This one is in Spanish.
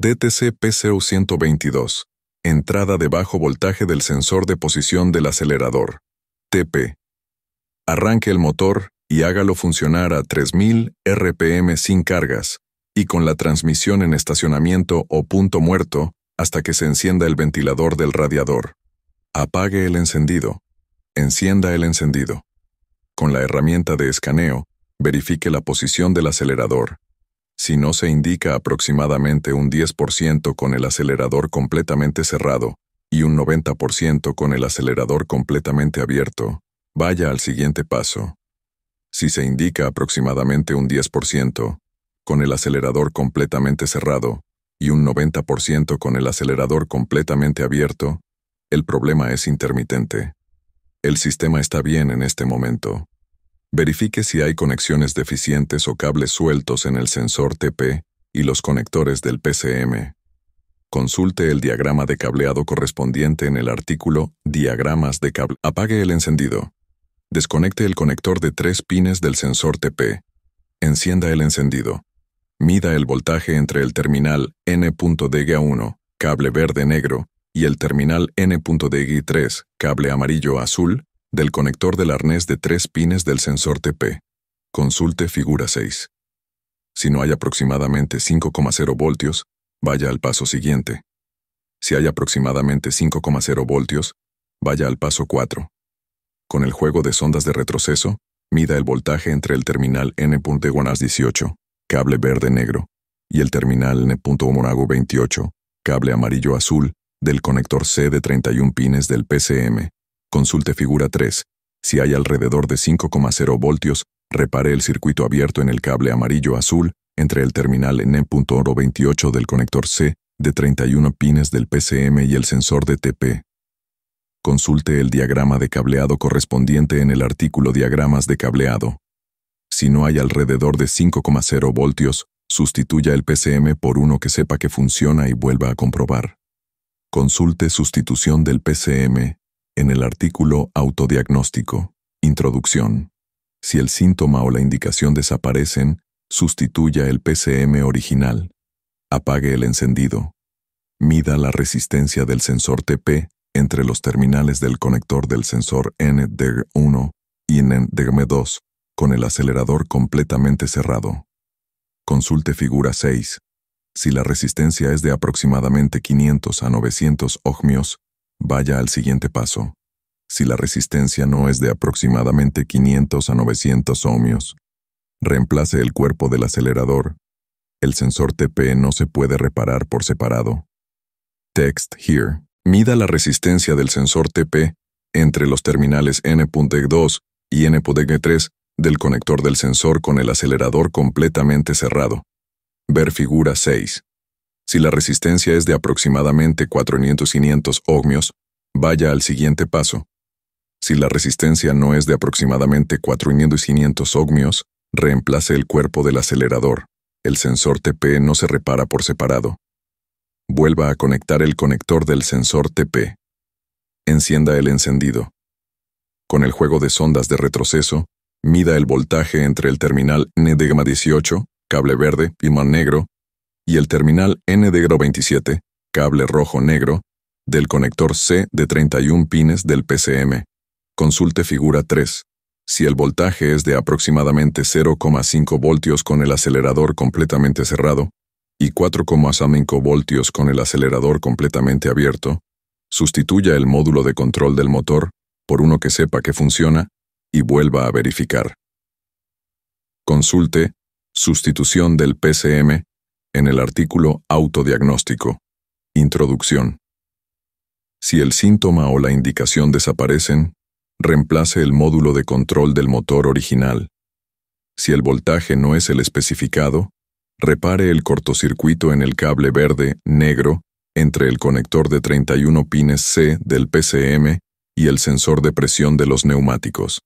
DTC PCU-122, entrada de bajo voltaje del sensor de posición del acelerador, TP. Arranque el motor y hágalo funcionar a 3000 RPM sin cargas y con la transmisión en estacionamiento o punto muerto hasta que se encienda el ventilador del radiador. Apague el encendido. Encienda el encendido. Con la herramienta de escaneo, verifique la posición del acelerador si no se indica aproximadamente un 10% con el acelerador completamente cerrado y un 90% con el acelerador completamente abierto, vaya al siguiente paso. Si se indica aproximadamente un 10%, con el acelerador completamente cerrado, y un 90% con el acelerador completamente abierto, el problema es intermitente. El sistema está bien en este momento. Verifique si hay conexiones deficientes o cables sueltos en el sensor TP y los conectores del PCM. Consulte el diagrama de cableado correspondiente en el artículo Diagramas de cable. Apague el encendido. Desconecte el conector de tres pines del sensor TP. Encienda el encendido. Mida el voltaje entre el terminal ndg 1 cable verde-negro, y el terminal ndg 3 cable amarillo-azul, del conector del arnés de tres pines del sensor TP. Consulte figura 6. Si no hay aproximadamente 5,0 voltios, vaya al paso siguiente. Si hay aproximadamente 5,0 voltios, vaya al paso 4. Con el juego de sondas de retroceso, mida el voltaje entre el terminal N.1A18, cable verde-negro, y el terminal N.Monago 28, cable amarillo-azul, del conector C de 31 pines del PCM, Consulte figura 3. Si hay alrededor de 5,0 voltios, repare el circuito abierto en el cable amarillo-azul entre el terminal N.028 del conector C de 31 pines del PCM y el sensor de TP. Consulte el diagrama de cableado correspondiente en el artículo Diagramas de cableado. Si no hay alrededor de 5,0 voltios, sustituya el PCM por uno que sepa que funciona y vuelva a comprobar. Consulte sustitución del PCM en el artículo Autodiagnóstico, Introducción. Si el síntoma o la indicación desaparecen, sustituya el PCM original. Apague el encendido. Mida la resistencia del sensor TP entre los terminales del conector del sensor NDEG1 y NDEGM2 con el acelerador completamente cerrado. Consulte figura 6. Si la resistencia es de aproximadamente 500 a 900 ohmios, vaya al siguiente paso. Si la resistencia no es de aproximadamente 500 a 900 ohmios, reemplace el cuerpo del acelerador. El sensor TP no se puede reparar por separado. Text here. Mida la resistencia del sensor TP entre los terminales N.2 y N.3 del conector del sensor con el acelerador completamente cerrado. Ver figura 6. Si la resistencia es de aproximadamente 400 ohmios, vaya al siguiente paso. Si la resistencia no es de aproximadamente 400-500 ohmios, reemplace el cuerpo del acelerador. El sensor TP no se repara por separado. Vuelva a conectar el conector del sensor TP. Encienda el encendido. Con el juego de sondas de retroceso, mida el voltaje entre el terminal nedegma 18, cable verde, man negro, y el terminal n 27 cable rojo-negro, del conector C de 31 pines del PCM. Consulte figura 3. Si el voltaje es de aproximadamente 0,5 voltios con el acelerador completamente cerrado y 4,5 voltios con el acelerador completamente abierto, sustituya el módulo de control del motor por uno que sepa que funciona y vuelva a verificar. Consulte Sustitución del PCM en el artículo Autodiagnóstico. Introducción. Si el síntoma o la indicación desaparecen, reemplace el módulo de control del motor original. Si el voltaje no es el especificado, repare el cortocircuito en el cable verde-negro entre el conector de 31 pines C del PCM y el sensor de presión de los neumáticos.